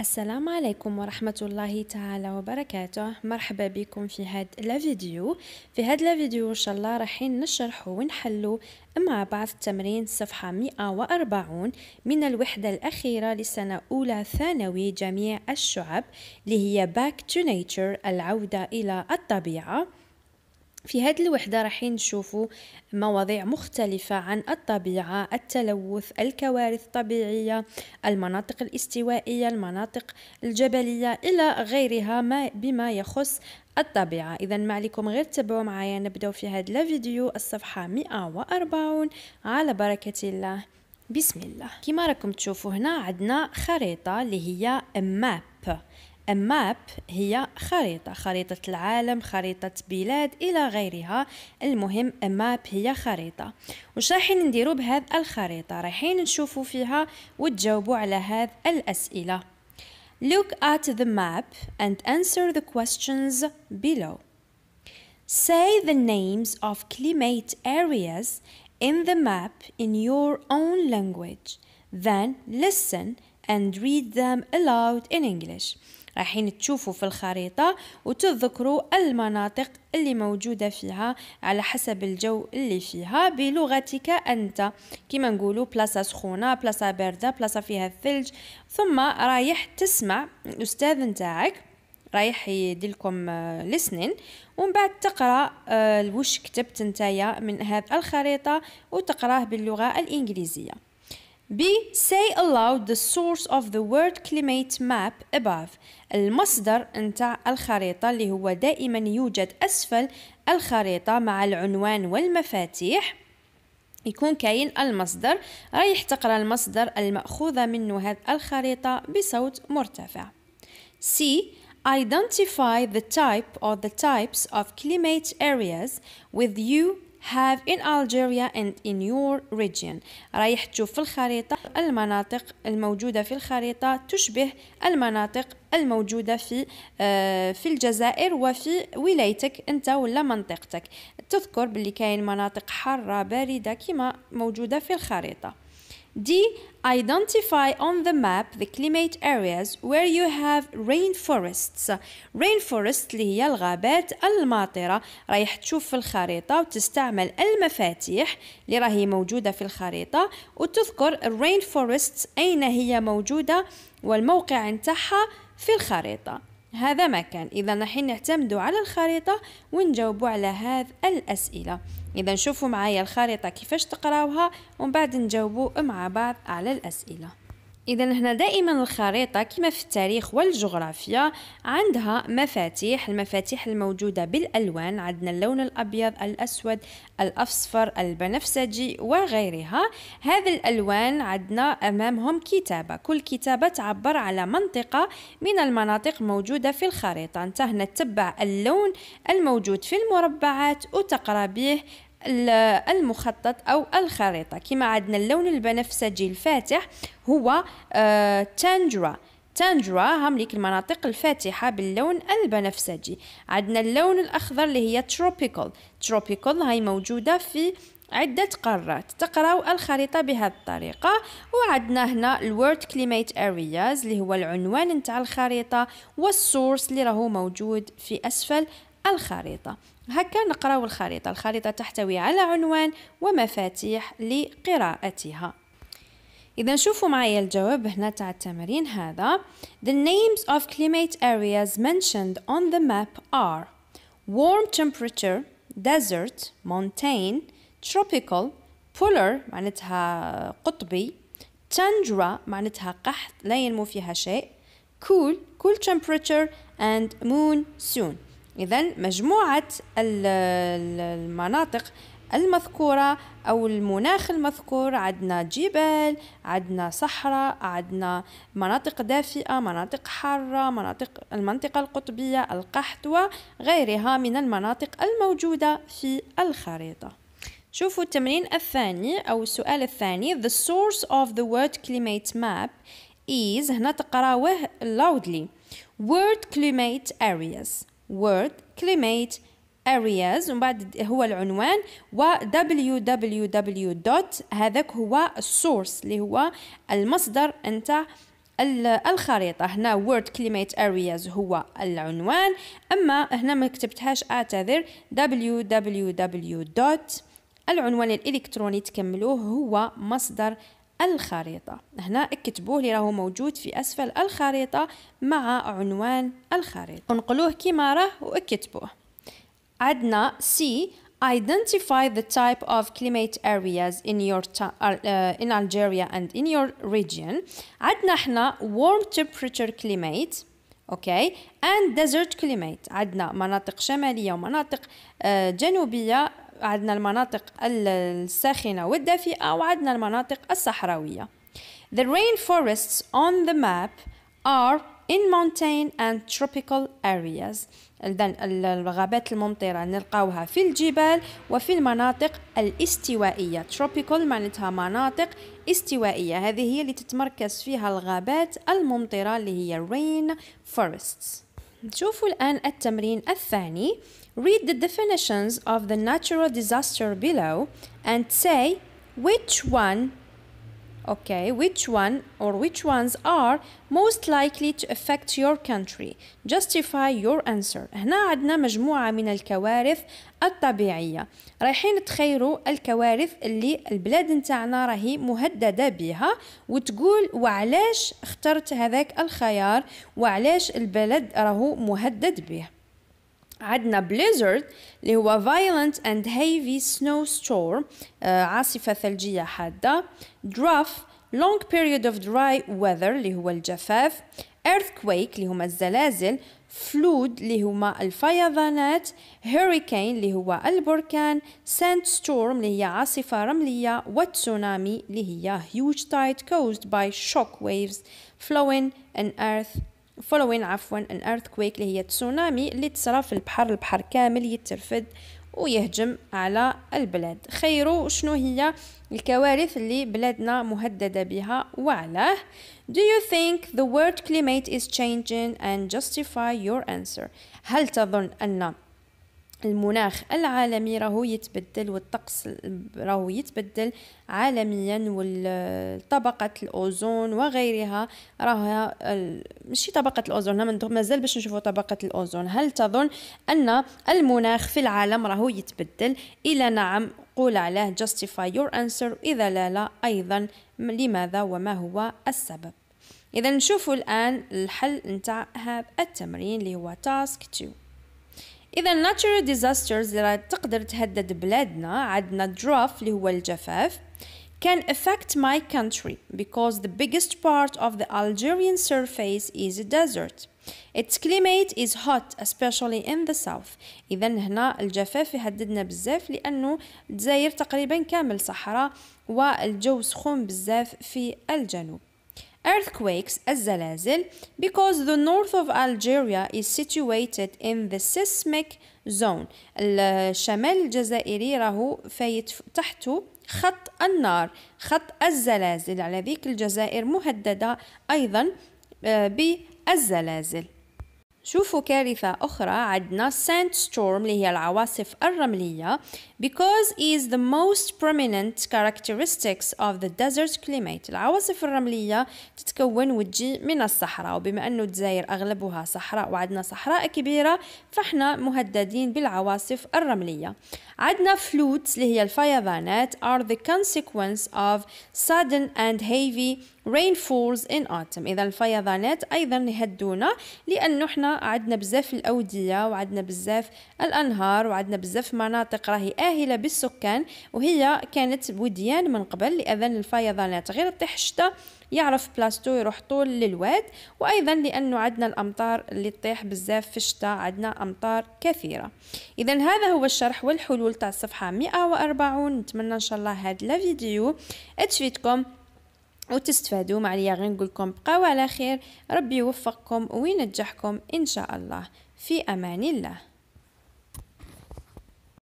السلام عليكم ورحمة الله تعالى وبركاته مرحبا بكم في هاد الفيديو في هاد الفيديو ان شاء الله رحين نشرح ونحلو مع بعض تمرين صفحة 140 من الوحدة الأخيرة لسنة أولى ثانوي جميع الشعب اللي هي Back to Nature العودة إلى الطبيعة في هذه الوحدة رايحين نشوفوا مواضيع مختلفة عن الطبيعة التلوث الكوارث الطبيعية المناطق الاستوائية المناطق الجبلية إلى غيرها ما بما يخص الطبيعة إذا ما عليكم غير تتبعوا معايا نبداو في هذا الفيديو الصفحة 140 على بركة الله بسم الله كما راكم تشوفوا هنا عندنا خريطة اللي هي ماب ماب هي خريطة خريطة العالم خريطة بلاد إلى غيرها المهم ماب هي خريطة وش رايحين نديرو بهذا الخريطة رايحين نشوفو فيها وتجاوبو على هذا الأسئلة Look at the map and answer the questions below. Say the names of climate areas in the map in your own language. Then listen and read them aloud in English. رايحين تشوفوا في الخريطة وتذكروا المناطق اللي موجودة فيها على حسب الجو اللي فيها بلغتك أنت كما نقولوا بلاصة سخونة بلاصة باردة بلاصة فيها الثلج ثم رايح تسمع الأستاذ نتاعك رايح يديلكم آه، لسنين السنين ومن بعد تقرا آه، وش كتبت نتايا من هذه الخريطه وتقراه باللغه الانجليزيه B. Say aloud the source of the word climate map above. المصدر نتاع الخريطة اللي هو دائما يوجد أسفل الخريطة مع العنوان والمفاتيح يكون كاين المصدر رايح تقرا المصدر المأخوذة منه هذا الخريطة بصوت مرتفع C. Identify the type or the types of climate areas with you have in Algeria and in your region رايح تشوف في الخريطة المناطق الموجودة في الخريطة تشبه المناطق الموجودة في آه، في الجزائر وفي ولايتك أنت ولا منطقتك تذكر باللي كاين مناطق حارة باردة كما موجودة في الخريطة D. Identify on the map the climate areas where you have rainforests. Rainforest اللي هي الغابات الماطرة رايح تشوف في الخريطة وتستعمل المفاتيح اللي راهي موجودة في الخريطة وتذكر rainforests أين هي موجودة والموقع نتاعها في الخريطة هذا مكان إذا نحن نعتمدوا على الخريطة ونجاوبوا على هذا الأسئلة إذا شوفوا معايا الخريطة كيفاش تقراوها ومن بعد نجاوبوا مع بعض على الأسئلة اذا هنا دائما الخريطه كما في التاريخ والجغرافيا عندها مفاتيح المفاتيح الموجوده بالالوان عندنا اللون الابيض الاسود الاصفر البنفسجي وغيرها هذه الالوان عندنا امامهم كتابه كل كتابه تعبر على منطقه من المناطق موجوده في الخريطه انت هنا تتبع اللون الموجود في المربعات وتقرا به المخطط أو الخريطة كما عندنا اللون البنفسجي الفاتح هو آه، تانجرا تانجرا هم ليك المناطق الفاتحة باللون البنفسجي عندنا اللون الأخضر اللي هي تروبيكال تروبيكال هاي موجودة في عدة قارات تقرأوا الخريطة بهذه الطريقة وعدنا هنا الورد كليميت أرياز اللي هو العنوان نتاع الخريطة والسورس اللي راهو موجود في أسفل الخريطة هكا نقراو الخريطة الخريطة تحتوي على عنوان ومفاتيح لقراءتها إذا شوفوا معايا الجواب هنا تاع التمرين هذا The names of climate areas mentioned on the map are warm temperature, desert, mountain, tropical, polar معناتها قطبي tundra معناتها قحط لا ينمو فيها شيء cool, cool temperature and moon soon إذا مجموعة المناطق المذكورة أو المناخ المذكور عندنا جبال عندنا صحراء عندنا مناطق دافئة مناطق حارة مناطق المنطقة القطبية القحط وغيرها من المناطق الموجودة في الخريطة شوفوا التمرين الثاني أو السؤال الثاني The source of the world climate map is هنا تقراوه loudly world climate areas word climate areas ومن بعد هو العنوان و www هذاك هو السورس اللي هو المصدر نتاع الخريطة هنا World Climate Areas هو العنوان أما هنا ما كتبتهاش أعتذر www. العنوان الإلكتروني تكملوه هو مصدر الخريطة هنا اكتبوه اللي راهو موجود في أسفل الخريطة مع عنوان الخريطة انقلوه كيما راه واكتبوه عندنا C identify the type of climate areas in your uh, in Algeria and in your region عندنا احنا warm temperature climate اوكي okay. and desert climate عندنا مناطق شماليه ومناطق uh, جنوبيه عندنا المناطق الساخنة والدافئة وعندنا المناطق الصحراوية The rainforests on the map are in mountain and tropical areas إذن الغابات الممطرة نلقاوها في الجبال وفي المناطق الاستوائية tropical معناتها مناطق استوائية هذه هي اللي تتمركز فيها الغابات الممطرة اللي هي rain forests نشوفوا الآن التمرين الثاني Read the definitions of the natural disaster below and say which one Okay, which one or which ones are most likely to affect your country? Justify your answer. هنا عندنا مجموعة من الكوارث الطبيعية. رايحين تخيروا الكوارث اللي البلاد نتاعنا راهي مهددة بها وتقول وعلاش اخترت هذاك الخيار وعلاش البلد راهو مهدد به. عندنا blizzard اللي هو violent and heavy snowstorm عاصفة ثلجية حادة drought long period of dry weather اللي هو الجفاف earthquake اللي هما الزلازل flood اللي هما الفيضانات hurricane اللي هو البركان sandstorm اللي هي عاصفة رملية والتسونامي اللي هي huge tide caused by shock waves flowing an earth فولوين عفوا an earthquake اللي هي تسونامي اللي تصرى في البحر البحر كامل يترفد ويهجم على البلاد خيرو شنو هي الكوارث اللي بلادنا مهددة بها وعلاه Do you think the word climate is changing and justify your answer هل تظن أن المناخ العالمي راهو يتبدل والطقس راهو يتبدل عالميا والطبقة الأوزون وغيرها راها ماشي طبقة الأوزون مازال باش نشوفوا طبقة الأوزون هل تظن أن المناخ في العالم راهو يتبدل إلى نعم قول عليه justify your answer إذا لا لا أيضا لماذا وما هو السبب إذا نشوفوا الآن الحل نتاع هذا التمرين اللي هو تاسك 2 اذا natural disasters اللي تقدر تهدد بلادنا عندنا drought اللي هو الجفاف can affect my country because the biggest part of the Algerian surface is a desert. Its climate is hot especially in the south. إذا هنا الجفاف يهددنا بزاف لأنه الجزائر تقريبا كامل صحراء والجو سخون بزاف في الجنوب. earthquakes الزلازل because the north of Algeria is situated in the seismic zone الشمال الجزائري راهو فايت تحته خط النار خط الزلازل على ذيك الجزائر مهددة أيضا آه، بالزلازل شوفوا كارثة أخرى عندنا sand storm اللي هي العواصف الرملية because is the most prominent characteristics of the desert climate العواصف الرملية تتكون وتجي من الصحراء وبما أنه الجزائر أغلبها صحراء وعندنا صحراء كبيرة فإحنا مهددين بالعواصف الرملية عندنا floods اللي هي الفيضانات are the consequence of sudden and heavy rain falls in autumn إذا الفيضانات أيضا يهدونا لأنه إحنا عندنا بزاف الأودية وعندنا بزاف الأنهار وعندنا بزاف مناطق راهي آهلة بالسكان وهي كانت وديان من قبل لأذن الفيضانات غير طيح الشتاء يعرف بلاستو يروح طول للواد وايضا لانه عندنا الامطار اللي تطيح بزاف في الشتاء عندنا امطار كثيره اذا هذا هو الشرح والحلول تاع الصفحه 140 نتمنى ان شاء الله هذا الفيديو تفيدكم وتستفادوا مع عليا غير نقول لكم بقاو على خير ربي يوفقكم وينجحكم ان شاء الله في امان الله